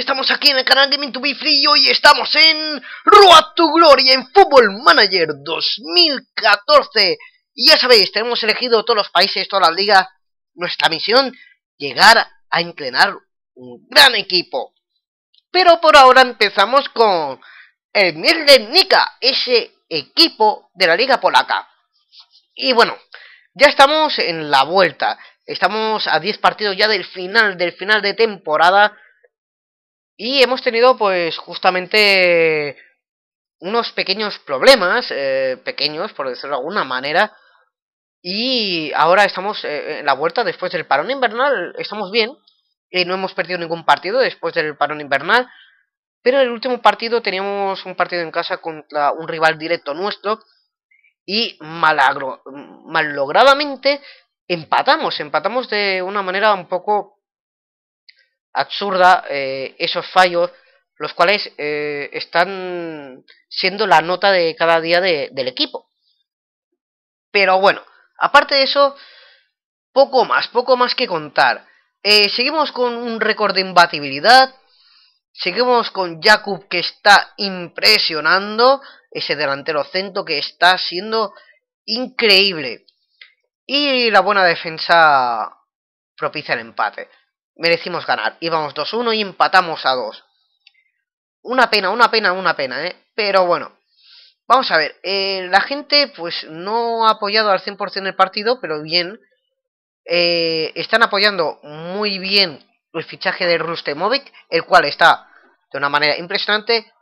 estamos aquí en el canal de to Free y hoy estamos en Road to Glory en Football Manager 2014. Y ya sabéis, tenemos elegido todos los países, toda la ligas. Nuestra misión, llegar a entrenar un gran equipo. Pero por ahora empezamos con el Nika! ese equipo de la liga polaca. Y bueno, ya estamos en la vuelta. Estamos a 10 partidos ya del final, del final de temporada. Y hemos tenido pues justamente unos pequeños problemas, eh, pequeños por decirlo de alguna manera, y ahora estamos eh, en la vuelta después del parón invernal, estamos bien, Y eh, no hemos perdido ningún partido después del parón invernal, pero en el último partido teníamos un partido en casa contra un rival directo nuestro y malagro, mal empatamos, empatamos de una manera un poco absurda eh, esos fallos, los cuales eh, están siendo la nota de cada día del equipo. Pero bueno, aparte de eso, poco más, poco más que contar. Eh, seguimos con un récord de imbatibilidad. Seguimos con Jakub que está impresionando. Ese delantero centro que está siendo increíble. Y la buena defensa propicia el empate merecimos ganar. Íbamos 2-1 y empatamos a 2. Una pena, una pena, una pena, ¿eh? Pero bueno. Vamos a ver, eh, la gente pues no ha apoyado al 100% el partido, pero bien. Eh, están apoyando muy bien el fichaje de Rustemovic, el cual está de una manera impresionante.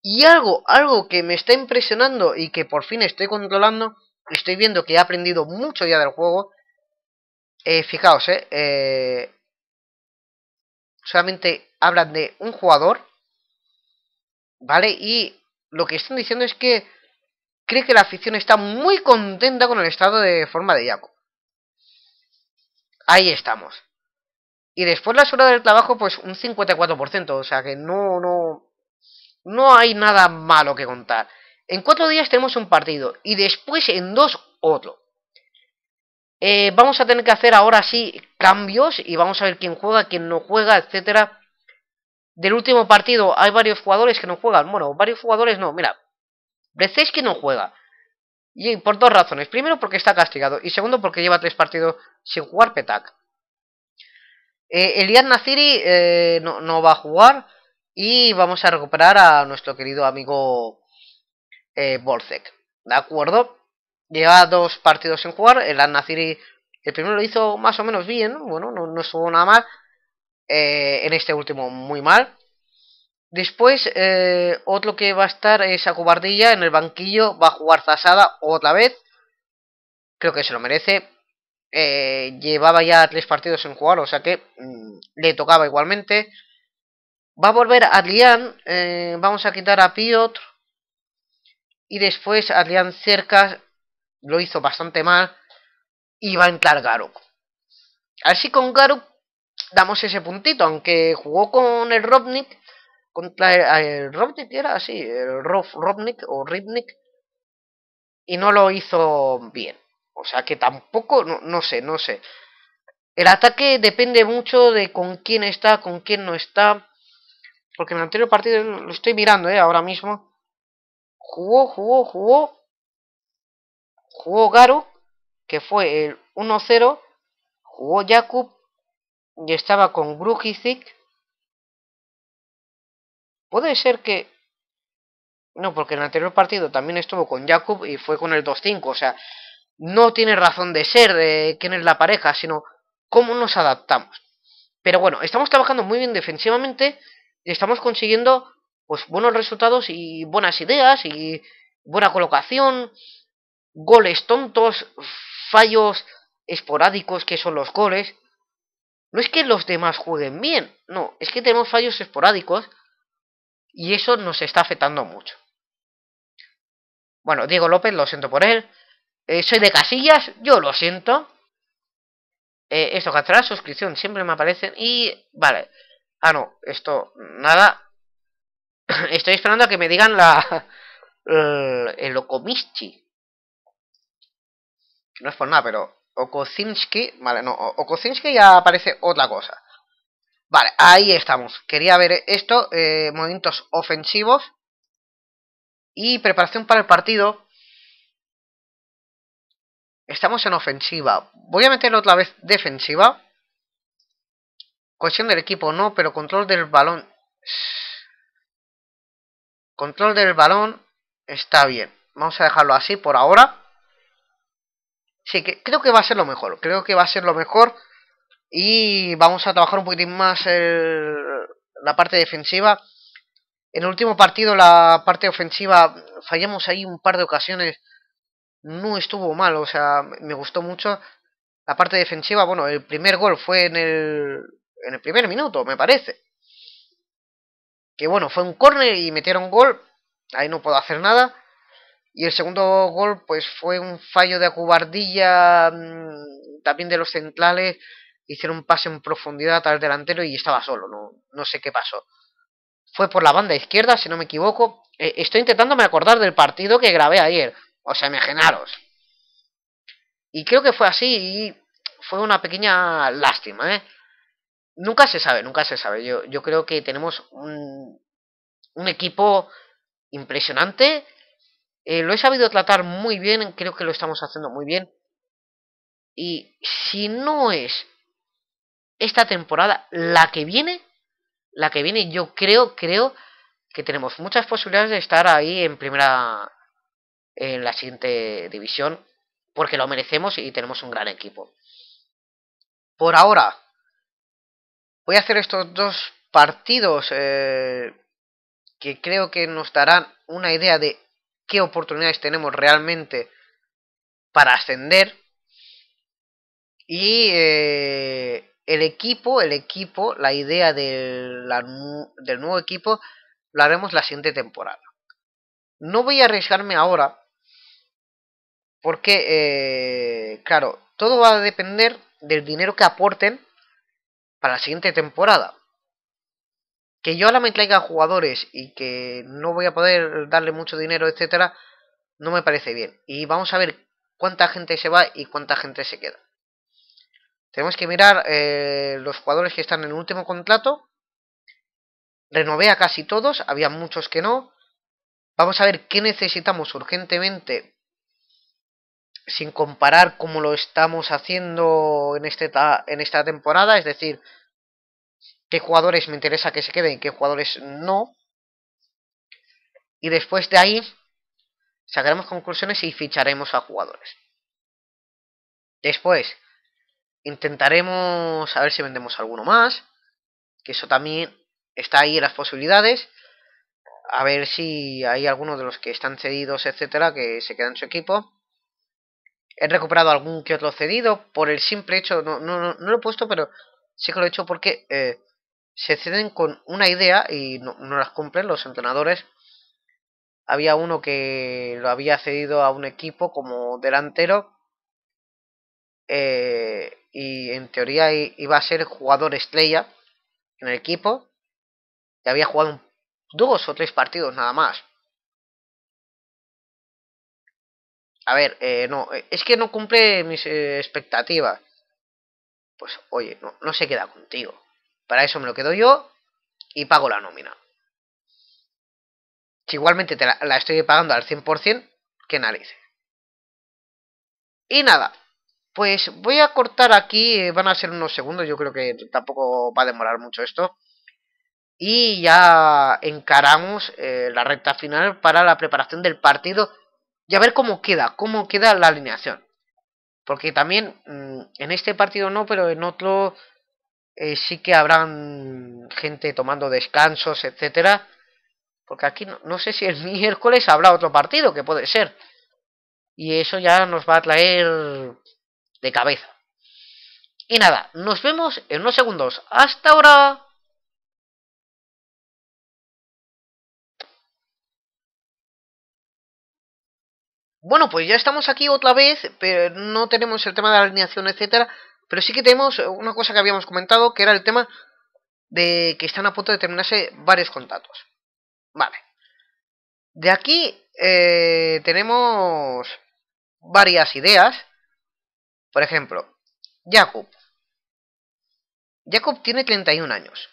Y algo, algo que me está impresionando y que por fin estoy controlando, estoy viendo que he aprendido mucho ya del juego. Eh, fijaos, eh, eh solamente hablan de un jugador, ¿vale? Y lo que están diciendo es que cree que la afición está muy contenta con el estado de forma de Jaco. Ahí estamos. Y después las horas del trabajo, pues un 54%, o sea que no, no, no hay nada malo que contar. En cuatro días tenemos un partido y después en dos otro. Eh, vamos a tener que hacer ahora sí cambios y vamos a ver quién juega, quién no juega, etcétera. Del último partido hay varios jugadores que no juegan. Bueno, varios jugadores no. Mira, que no juega. Y por dos razones. Primero porque está castigado. Y segundo porque lleva tres partidos sin jugar Petac. Eh, Elian Naziri eh, no, va a jugar. Y vamos a recuperar a nuestro querido amigo eh, Borzek. ¿De acuerdo? Lleva dos partidos en jugar. El al el primero lo hizo más o menos bien. Bueno, no, no estuvo nada mal. Eh, en este último, muy mal. Después, eh, otro que va a estar es cobardilla. en el banquillo. Va a jugar Zasada otra vez. Creo que se lo merece. Eh, llevaba ya tres partidos en jugar, o sea que mm, le tocaba igualmente. Va a volver Adrián. vamos a quitar a Piotr. Y después Adrián Cercas lo hizo bastante mal y va a entrar Garuk. Así con Garuk damos ese puntito, aunque jugó con el Robnik, contra el, ah, Robnik era así, el Rof, Robnik o Ribnik, y no lo hizo bien. O sea que tampoco, no, no sé, no sé. El ataque depende mucho de con quién está, con quién no está. Porque en el anterior partido, lo estoy mirando ¿eh? ahora mismo, jugó, jugó, jugó, jugó Garu, que fue el 1-0, jugó Jakub y estaba con Brujicic. Puede ser que... No, porque en el anterior partido también estuvo con Jakub y fue con el 2-5, o sea, no tiene razón de ser de quién es la pareja, sino cómo nos adaptamos. Pero bueno, estamos trabajando muy bien defensivamente y estamos consiguiendo pues buenos resultados y buenas ideas y buena colocación goles tontos, fallos esporádicos que son los goles. No es que los demás jueguen bien, no, es que tenemos fallos esporádicos y eso nos está afectando mucho. Bueno, Diego López, lo siento por él. Eh, soy de Casillas, yo lo siento. Eh, esto que atrás, suscripción, siempre me aparecen. Y vale. Ah, no, esto, nada. Estoy esperando a que me digan la... El, el no es por nada, pero Okocinski, vale, no, Okocinski ya aparece otra cosa. Vale, ahí estamos. Quería ver esto, eh, movimientos ofensivos y preparación para el partido. Estamos en ofensiva. Voy a meter otra vez defensiva. Cuestión del equipo no, pero control del balón. Control del balón está bien. Vamos a dejarlo así por ahora. Sí, que, creo que va a ser lo mejor. Creo que va a ser lo mejor. Y vamos a trabajar un poquitín más la parte defensiva. En el último partido, la parte ofensiva, fallamos ahí un par de ocasiones. No estuvo mal, o sea, me gustó mucho. La parte defensiva, bueno, el primer gol fue en el, en el primer minuto, me parece. Que bueno, fue un córner y metieron gol. Ahí no puedo hacer nada. Y el segundo gol pues fue un fallo de acubardilla mm, también de los centrales. Hicieron un pase en profundidad al delantero y estaba solo, no, no sé qué pasó. Fue por la banda izquierda, si no me equivoco. Eh, estoy intentándome acordar del partido que grabé ayer. O sea, imaginaros. Y creo que fue así y fue una pequeña lástima, ¿eh? Nunca se sabe, nunca se sabe. Yo, yo creo que tenemos un equipo impresionante eh, lo he sabido tratar muy bien, creo que lo estamos haciendo muy bien. Y si no es esta temporada, la que viene, la que viene, yo creo, creo que tenemos muchas posibilidades de estar ahí en primera, en la siguiente división, porque lo merecemos y tenemos un gran equipo. Por ahora, voy a hacer estos dos partidos eh, que creo que nos darán una idea de qué oportunidades tenemos realmente para ascender. Y eh, el equipo, el equipo, la idea del, del nuevo equipo la haremos la siguiente temporada. No voy a arriesgarme ahora porque, eh, claro, todo va a depender del dinero que aporten para la siguiente temporada que yo ahora me traiga jugadores y que no voy a poder darle mucho dinero, etcétera, no me parece bien. Y vamos a ver cuánta gente se va y cuánta gente se queda. Tenemos que mirar eh, los jugadores que están en el último contrato. Renové a casi todos, había muchos que no. Vamos a ver qué necesitamos urgentemente sin comparar como lo estamos haciendo en, este en esta temporada, es decir, qué jugadores me interesa que se queden, qué jugadores no. Y después de ahí sacaremos conclusiones y ficharemos a jugadores. Después intentaremos a ver si vendemos alguno más, que eso también está ahí en las posibilidades. A ver si hay alguno de los que están cedidos, etcétera, que se queda en su equipo. He recuperado algún que otro cedido por el simple hecho, no, no, no lo he puesto, pero sí que lo he hecho porque eh, se ceden con una idea y no, las cumplen los entrenadores. Había uno que lo había cedido a un equipo como delantero eh, y en teoría iba a ser jugador estrella en el equipo y había jugado dos o tres partidos nada más. A ver, eh, no, eh, es que no cumple mis expectativas. Pues oye, no se queda contigo. Para eso me lo quedo yo y pago la nómina. Si igualmente te la, estoy pagando al 100%, que narice Y nada, pues voy a cortar aquí, van a ser unos segundos, yo creo que tampoco va a demorar mucho esto. Y ya encaramos eh, la recta final para la preparación del partido y a ver cómo queda, cómo queda la alineación. Porque también mm, en este partido no, pero en otro eh, sí que habrán gente tomando descansos, etcétera. Porque aquí no, no sé si el miércoles habrá otro partido, que puede ser. Y eso ya nos va a traer de cabeza. Y nada, nos vemos en unos segundos. Hasta ahora. Bueno, pues ya estamos aquí otra vez, pero no tenemos el tema de la alineación, etcétera, pero sí que tenemos eh, una cosa que habíamos comentado, que era el tema de que están a punto de terminarse varios contratos. Vale. De aquí eh, tenemos varias ideas. Por ejemplo, Jacob. Jacob tiene 31 años.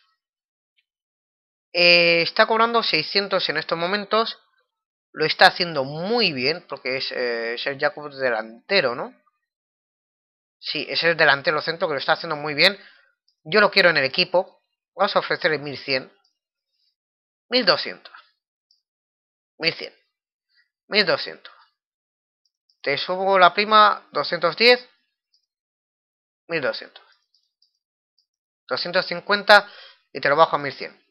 Eh, está cobrando 600 en estos momentos. Lo está haciendo muy bien, porque es el Jacob delantero, ¿no? Sí, es el delantero centro que lo está haciendo muy bien. Yo lo quiero en el equipo. Vamos a ofrecerle 1100. 1200. 1100. 1200. Te subo la prima 210. 1200. 250 y te lo bajo a 1100.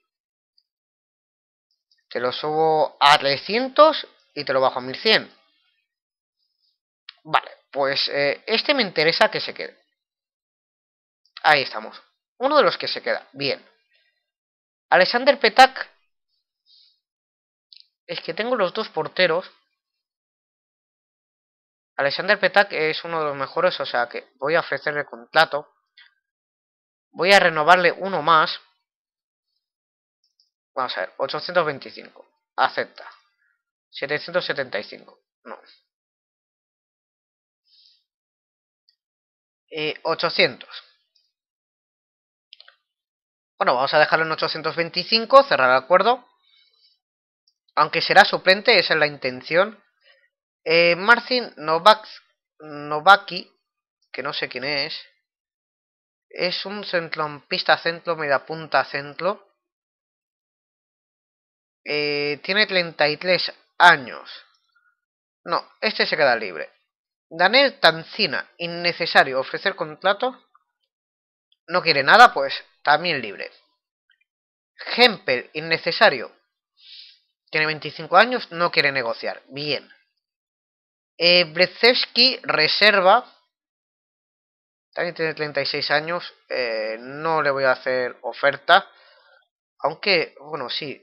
Te lo subo a 300 y te lo bajo a 1100. Vale. Pues eh, este me interesa que se quede. Ahí estamos. Uno de los que se queda. Bien. Alexander Petak. Es que tengo los dos porteros. Alexander Petak es uno de los mejores, o sea que voy a ofrecerle contrato. Voy a renovarle uno más. Vamos a ver, 825. Acepta. 775. No. 800. Eh, bueno, vamos a dejarlo en 825, cerrar el acuerdo. Aunque será suplente, esa es la intención. Martin eh, Marcin Novak, Novaki, que no sé quién es, es un centrompista centro, media punta centro. Eh, tiene 33 años. No, este se queda libre. Daniel Tancina, innecesario ofrecer contrato. No quiere nada, pues también libre. Hempel, innecesario. Tiene 25 años, no quiere negociar. Bien. Eh, reserva. También tiene 36 años. Eh, no le voy a hacer oferta. Aunque, bueno, sí.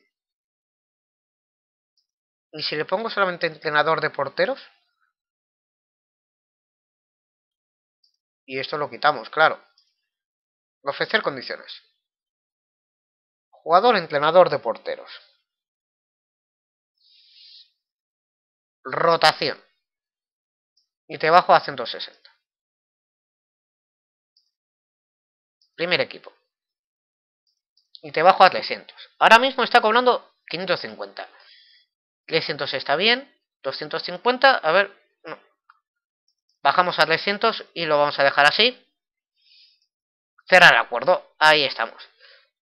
¿Y si le pongo solamente entrenador de porteros? y esto lo quitamos, claro. Ofrecer condiciones. Jugador entrenador de porteros. Rotación. Y te bajo a 160. Primer equipo. Y te bajo a 300. Ahora mismo está cobrando 550. 300 está bien. 250, a ver, Bajamos a 300 y lo vamos a dejar así. Cerrar el acuerdo. Ahí estamos.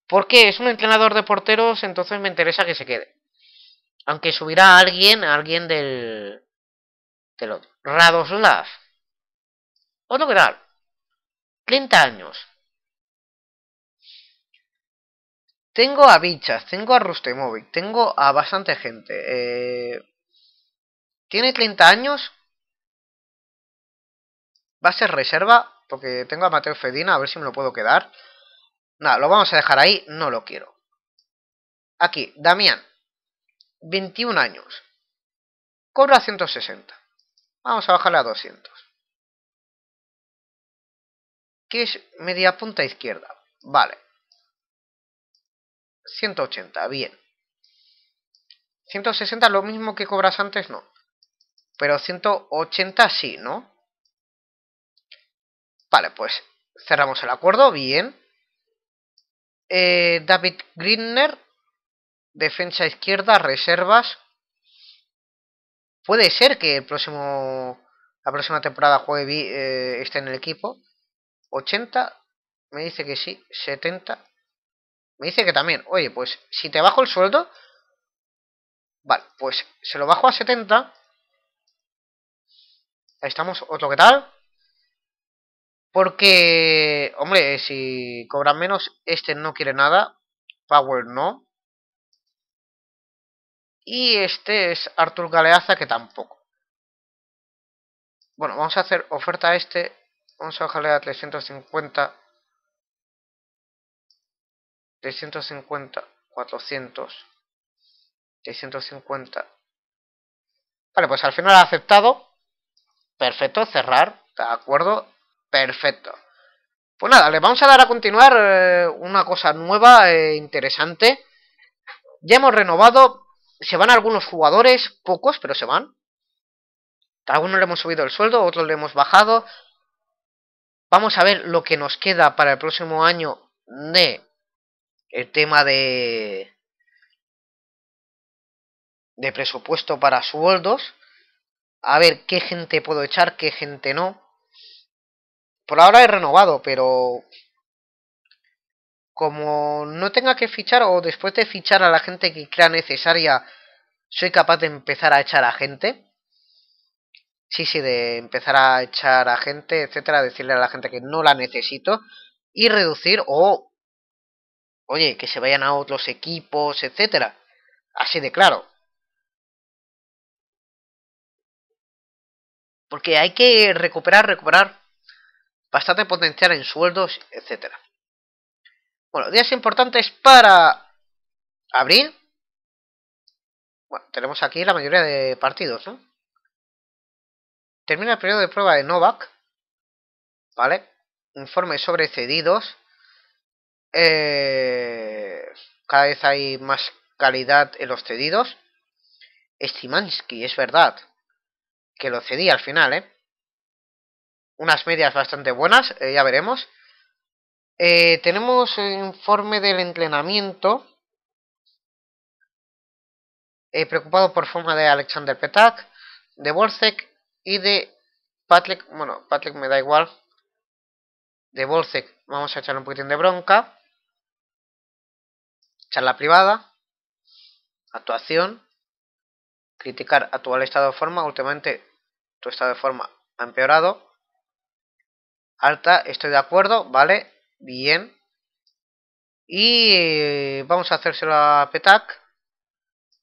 Porque es un entrenador de porteros, entonces me interesa que se quede. Aunque subirá alguien, a alguien del... del otro. Radoslav. Otro 30 años. Tengo a Bichas, tengo a Rustemovic, tengo a bastante gente. Eh, Tiene 30 años, Va a ser reserva porque tengo a Mateo Fedina, a ver si me lo puedo quedar. Nada, lo vamos a dejar ahí, no lo quiero. Aquí, Damián, 21 años. Cobra 160. Vamos a bajarle a 200. Que es media punta izquierda? Vale. 180, bien. 160 lo mismo que cobras antes, no. Pero 180 sí, ¿no? Vale, pues cerramos el acuerdo, bien. Eh, David Grinner, defensa izquierda, reservas. Puede ser que el próximo, la próxima temporada juegue eh, esté en el equipo. 80, me dice que sí, 70. Me dice que también. Oye, pues si te bajo el sueldo, Vale, pues se lo bajo a 70. Ahí estamos, otro que tal. Porque, hombre, si cobran menos, este no quiere nada. Power no. Y este es Artur Galeaza, que tampoco. Bueno, vamos a hacer oferta a este. Vamos a bajarle a 350. 350, 400. 350. Vale, pues al final ha aceptado. Perfecto, cerrar. De acuerdo. Perfecto. Pues nada, le vamos a dar a continuar eh, una cosa nueva e interesante. Ya hemos renovado, se van algunos jugadores, pocos, pero se van. A algunos le hemos subido el sueldo, otros le hemos bajado. Vamos a ver lo que nos queda para el próximo año de el tema de de presupuesto para sueldos. A ver qué gente puedo echar, qué gente no. Por ahora he renovado, pero como no tenga que fichar o después de fichar a la gente que crea necesaria, soy capaz de empezar a echar a gente. Sí, sí, de empezar a echar a gente, etcétera, decirle a la gente que no la necesito y reducir o, oye, que se vayan a otros equipos, etcétera. Así de claro. Porque hay que recuperar, recuperar bastante potencial en sueldos, etcétera. Bueno, días importantes para abril. Bueno, tenemos aquí la mayoría de partidos, ¿no? Termina el periodo de prueba de Novak, ¿vale? Informe sobre cedidos. Eh, cada vez hay más calidad en los cedidos. Stimansky, es verdad, que lo cedí al final, ¿eh? unas medias bastante buenas, eh, ya veremos. Eh, tenemos el informe del entrenamiento. He eh, preocupado por forma de Alexander Petak, de Volsek y de Patrick. Bueno, Patrick me da igual. De Volsek vamos a echarle un poquitín de bronca. Charla privada. Actuación. Criticar actual estado de forma. Últimamente tu estado de forma ha empeorado. Alta, estoy de acuerdo, ¿vale? Bien. Y eh, vamos a hacérselo a Petac.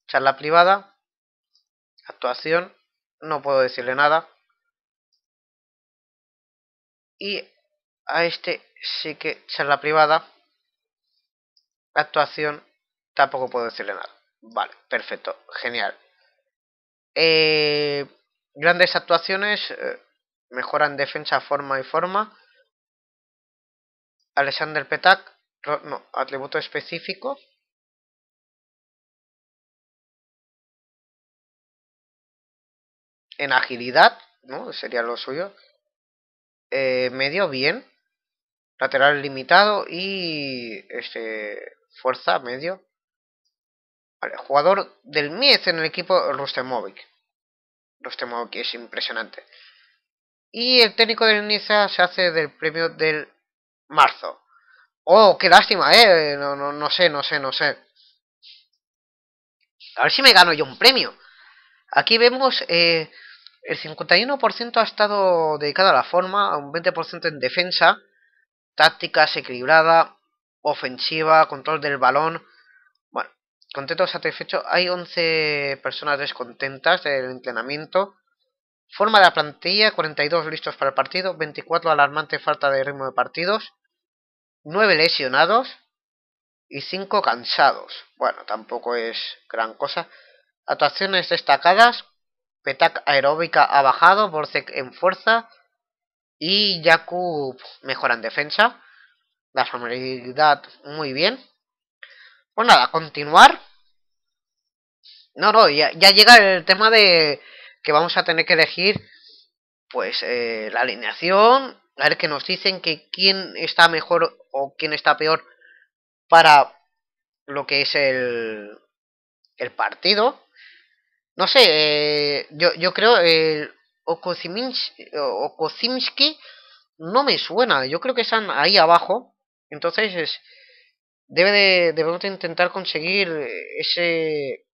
Charla privada. Actuación. No puedo decirle nada. Y a este sí que charla privada. Actuación. Tampoco puedo decirle nada. Vale, perfecto. Genial. Eh, grandes actuaciones. Eh, mejoran defensa, forma y forma. Alexander Petak, no, atributo específico. En agilidad, ¿no? Sería lo suyo. Eh, medio bien. Lateral limitado y este fuerza medio. jugador del Miez en el equipo Rustemovic. Rustemovic es impresionante. Y el técnico del Niza se hace del premio del marzo. Oh, qué lástima, eh. No, no, no sé, no sé, no sé. A ver si me gano yo un premio. Aquí vemos eh, el 51% ha estado dedicado a la forma, un 20% en defensa, tácticas equilibrada, ofensiva, control del balón. Bueno, contento, satisfecho. Hay 11 personas descontentas del entrenamiento. Forma de la plantilla, 42 listos para el partido, 24 alarmante falta de ritmo de partidos, 9 lesionados y 5 cansados. Bueno, tampoco es gran cosa. Atuaciones destacadas, Petac aeróbica ha bajado, Borzek en fuerza y Jakub mejora en defensa. La familiaridad muy bien. Pues nada, continuar. No, no, ya, ya llega el tema de que vamos a tener que elegir pues eh, la alineación, a ver que nos dicen que quién está mejor o quién está peor para lo que es el, el partido. No sé, eh, yo, yo creo el no me suena, yo creo que están ahí abajo, entonces debe de, debemos de intentar conseguir ese,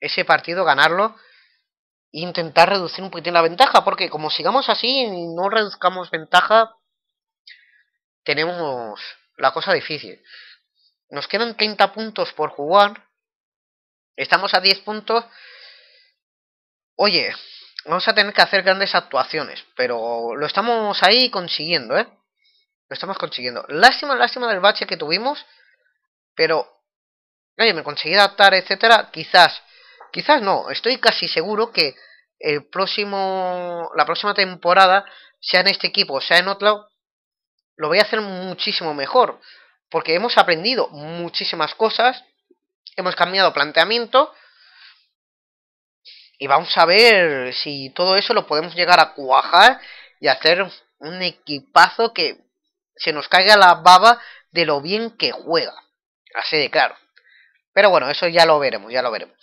ese partido, ganarlo intentar reducir un poquitín la ventaja, porque como sigamos así y no reduzcamos ventaja, tenemos la cosa difícil. Nos quedan 30 puntos por jugar. Estamos a 10 puntos. Oye, vamos a tener que hacer grandes actuaciones, pero lo estamos ahí consiguiendo, ¿eh? Lo estamos consiguiendo. Lástima, lástima del bache que tuvimos, pero... Oye, me conseguí adaptar, etcétera. Quizás Quizás no, estoy casi seguro que el próximo, la próxima temporada, sea en este equipo o sea en otro, lo voy a hacer muchísimo mejor. Porque hemos aprendido muchísimas cosas, hemos cambiado planteamiento y vamos a ver si todo eso lo podemos llegar a cuajar y hacer un equipazo que se nos caiga la baba de lo bien que juega. Así de claro. Pero bueno, eso ya lo veremos, ya lo veremos.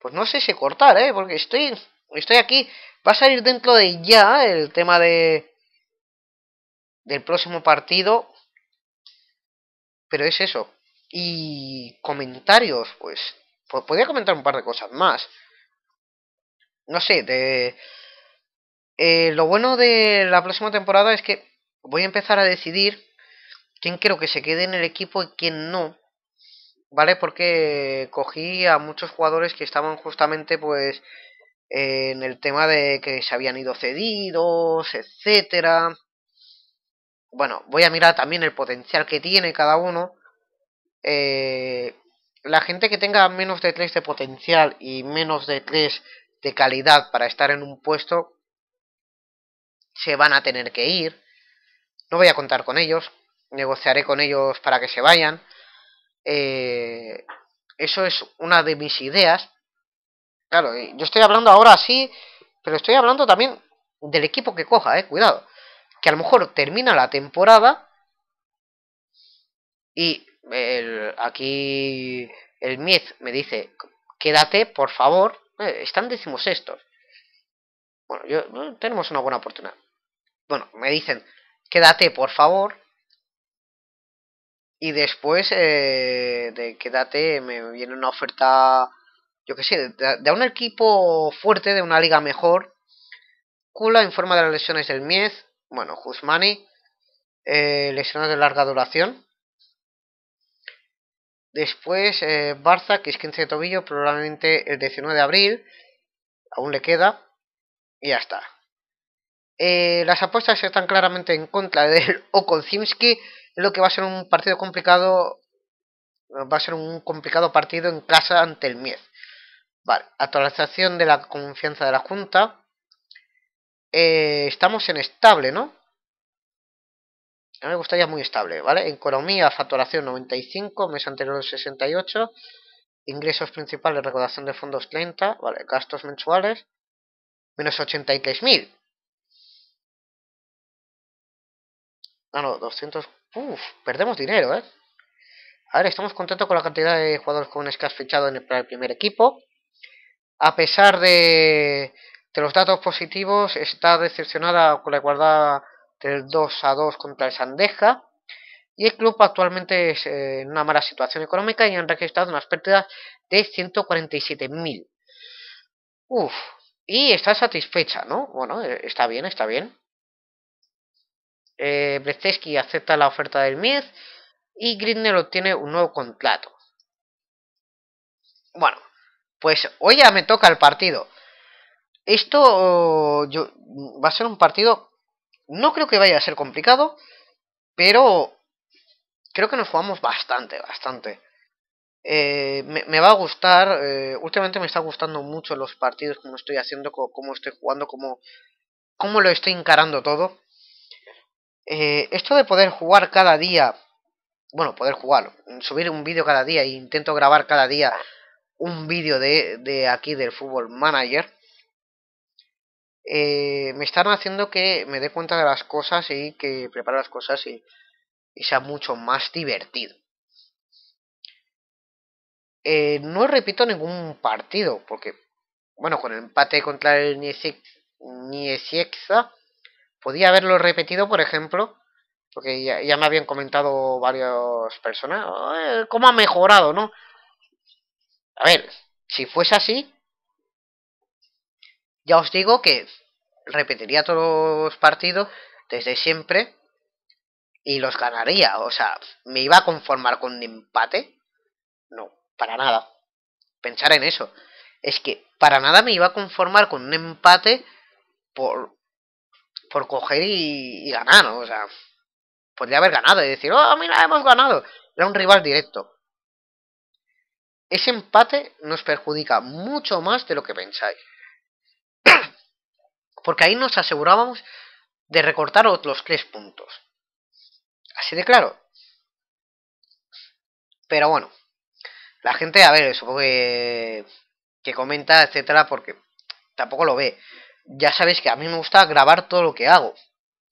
Pues no sé si cortar, ¿eh? Porque estoy, estoy aquí. Va a salir dentro de ya el tema de del próximo partido. Pero es eso. Y comentarios, pues. podría comentar un par de cosas más. No sé, de... Eh, lo bueno de la próxima temporada es que voy a empezar a decidir quién creo que se quede en el equipo y quién no. ¿vale? Porque cogí a muchos jugadores que estaban justamente pues en el tema de que se habían ido cedidos, etcétera. Bueno, voy a mirar también el potencial que tiene cada uno. Eh, la gente que tenga menos de 3 de potencial y menos de 3 de calidad para estar en un puesto, se van a tener que ir. No voy a contar con ellos, negociaré con ellos para que se vayan. Eh, eso es una de mis ideas. Claro, eh, yo estoy hablando ahora sí pero estoy hablando también del equipo que coja, eh, cuidado. Que a lo mejor termina la temporada y el, aquí el Miez me dice, quédate, por favor, eh, Están están estos Bueno, yo, tenemos una buena oportunidad. Bueno, me dicen, quédate, por favor, y después eh, de quédate, me viene una oferta, yo qué sé, de, un equipo fuerte, de una liga mejor. Kula forma de las lesiones del Miez, bueno, Husmani eh, lesiones de larga duración. Después eh, Barça, que es 15 de tobillo, probablemente el 19 de abril, aún le queda, y ya está. Eh, las apuestas están claramente en contra del Okonzinski lo que va a ser un partido complicado, va a ser un complicado partido en casa ante el Mies. Vale, actualización de la confianza de la Junta. Eh, estamos en estable, ¿no? A mí me gustaría muy estable, ¿vale? Economía, facturación 95, mes anterior 68, ingresos principales, recaudación de fondos 30, ¿vale? Gastos mensuales, menos 83.000. Ah, no, 200... Uf, perdemos dinero, ¿eh? A ver, estamos contentos con la cantidad de jugadores jóvenes que has fichado en el, primer equipo. A pesar de, los datos positivos, está decepcionada con la igualdad del 2 a 2 contra el Sandeja. Y el club actualmente es eh, en una mala situación económica y han registrado unas pérdidas de 147.000. Uf, y está satisfecha, ¿no? Bueno, eh, está bien, está bien eh, acepta la oferta del Mies y Gridner obtiene un nuevo contrato. Bueno, pues hoy ya me toca el partido. Esto yo, va a ser un partido, no creo que vaya a ser complicado, pero creo que nos jugamos bastante, bastante. Eh, me, va a gustar, eh, últimamente me está gustando mucho los partidos, como estoy haciendo, como estoy jugando, Como cómo lo estoy encarando todo. Eh, esto de poder jugar cada día, bueno, poder jugar, subir un vídeo cada día e intento grabar cada día un vídeo de, aquí del Fútbol Manager, eh, me están haciendo que me dé cuenta de las cosas y que prepare las cosas y, sea mucho más divertido. Eh, no repito ningún partido, porque, bueno, con el empate contra el Podía haberlo repetido, por ejemplo, porque ya, me habían comentado varias personas, cómo ha mejorado, ¿no? A ver, si fuese así, ya os digo que repetiría todos los partidos desde siempre y los ganaría. O sea, ¿me iba a conformar con un empate? No, para nada. Pensar en eso. Es que para nada me iba a conformar con un empate por por coger y, ganar, ¿no? o sea, podría haber ganado y decir, oh, mira, hemos ganado. Era un rival directo. Ese empate nos perjudica mucho más de lo que pensáis. Porque ahí nos asegurábamos de recortar otros tres puntos. Así de claro. Pero bueno, la gente, a ver, supongo que, que comenta, etcétera, porque tampoco lo ve ya sabéis que a mí me gusta grabar todo lo que hago.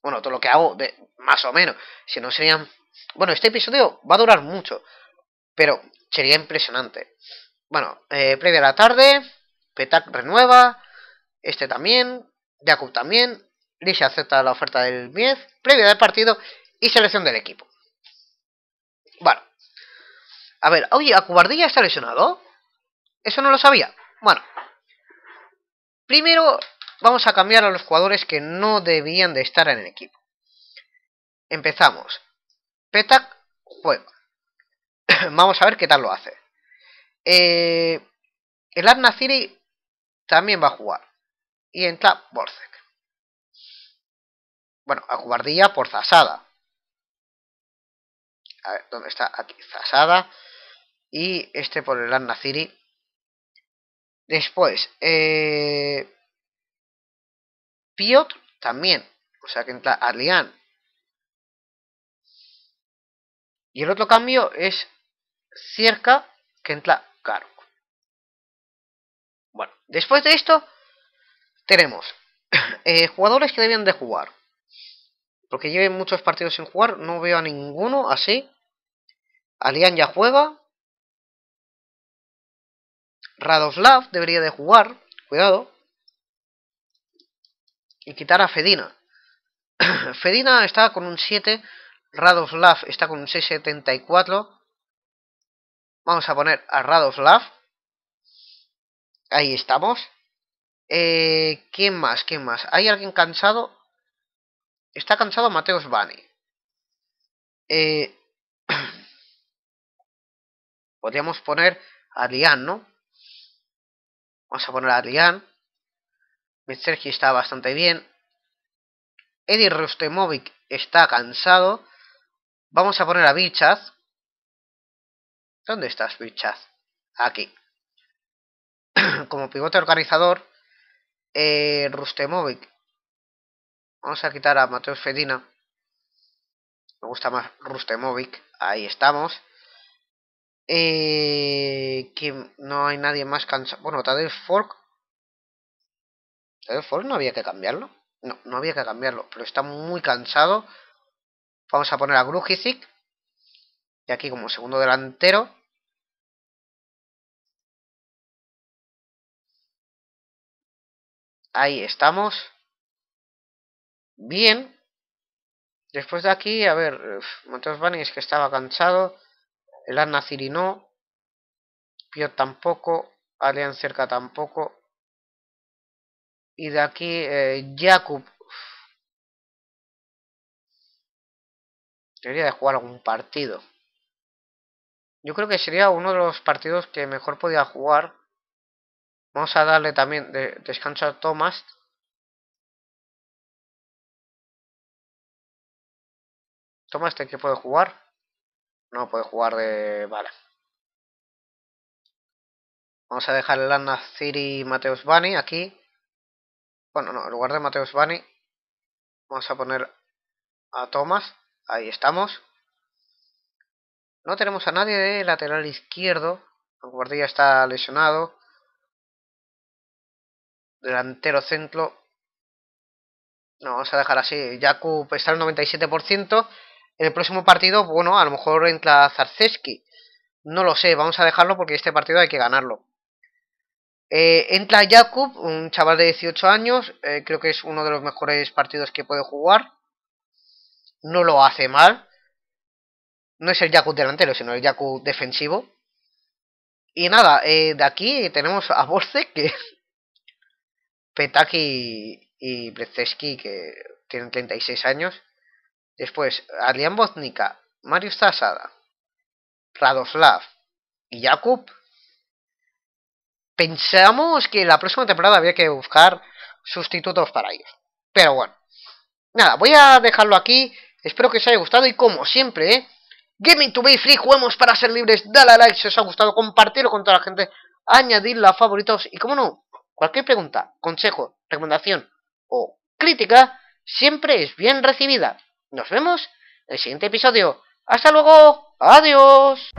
Bueno, todo lo que hago, más o menos. Si no serían... Bueno, este episodio va a durar mucho, pero sería impresionante. Bueno, eh, previa a la tarde, Petac renueva, este también, Jakub también, Lisa acepta la oferta del 10. previa del partido y selección del equipo. Bueno, a ver, oye, cubardilla está lesionado. Eso no lo sabía. Bueno, primero vamos a cambiar a los jugadores que no debían de estar en el equipo. Empezamos. Petak juega. vamos a ver qué tal lo hace. Eh, el Arnaciri también va a jugar. Y entra Borzek. Bueno, a jugardilla por Zasada. A ver, ¿dónde está? Aquí, Zasada. Y este por el Arnaciri. Después, eh, Piotr también. O sea que entra Alián. Y el otro cambio es cerca que entra Karuk. Bueno, después de esto tenemos eh, jugadores que debían de jugar. Porque lleven muchos partidos sin jugar, no veo a ninguno así. Alian ya juega. Radoslav debería de jugar, cuidado y quitar a Fedina. Fedina está con un 7, Radoslav está con un 6,74. Vamos a poner a Radoslav. Ahí estamos. Eh, ¿Quién más? ¿Quién más? ¿Hay alguien cansado? Está cansado Mateos Bani. Eh, podríamos poner a Lian, ¿no? Vamos a poner a Lian. Sergi está bastante bien. Eddie Rustemovic está cansado. Vamos a poner a Bichaz, ¿Dónde estás, Bichaz? Aquí. Como pivote organizador, eh, Rustemovic. Vamos a quitar a Mateus Fedina. Me gusta más Rustemovic. Ahí estamos. Eh, que no hay nadie más cansado. Bueno, Tadej Fork no había que cambiarlo? No, no había que cambiarlo, pero está muy cansado. Vamos a poner a Grujicic Y aquí como segundo delantero. Ahí estamos. Bien. Después de aquí, a ver, Matos es que estaba cansado. El Anna Cirino. Piotr tampoco. Alian cerca tampoco y de aquí eh, Jacob. Jakub debería de jugar algún partido yo creo que sería uno de los partidos que mejor podía jugar vamos a darle también de, descanso a Thomas Thomas ¿de puede jugar? no puede jugar de... vale vamos a dejar el Anna Ciri Mateus Bani aquí bueno, no, en lugar de Mateus Bani, vamos a poner a Thomas. Ahí estamos. No tenemos a nadie de lateral izquierdo. El guardia está lesionado. Delantero centro. No, vamos a dejar así. Jakub está al 97%. En el próximo partido, bueno, a lo mejor entra Zarceski. No lo sé, vamos a dejarlo porque este partido hay que ganarlo. Eh, entra Jakub, un chaval de 18 años, eh, creo que es uno de los mejores partidos que puede jugar. No lo hace mal. No es el Jakub delantero, sino el Jakub defensivo. Y nada, eh, de aquí tenemos a Borce, que Petaki y Brezeski que tienen 36 años. Después, Adrián Boznica, Marius Zasada, Radoslav y Jakub pensamos que la próxima temporada había que buscar sustitutos para ellos. Pero bueno, nada, voy a dejarlo aquí. Espero que os haya gustado y como siempre, ¿eh? Gaming to be free, juguemos para ser libres. Dale a like si os ha gustado, compartirlo con toda la gente, añadirlo a favoritos y, como no, cualquier pregunta, consejo, recomendación o crítica siempre es bien recibida. Nos vemos en el siguiente episodio. Hasta luego. Adiós.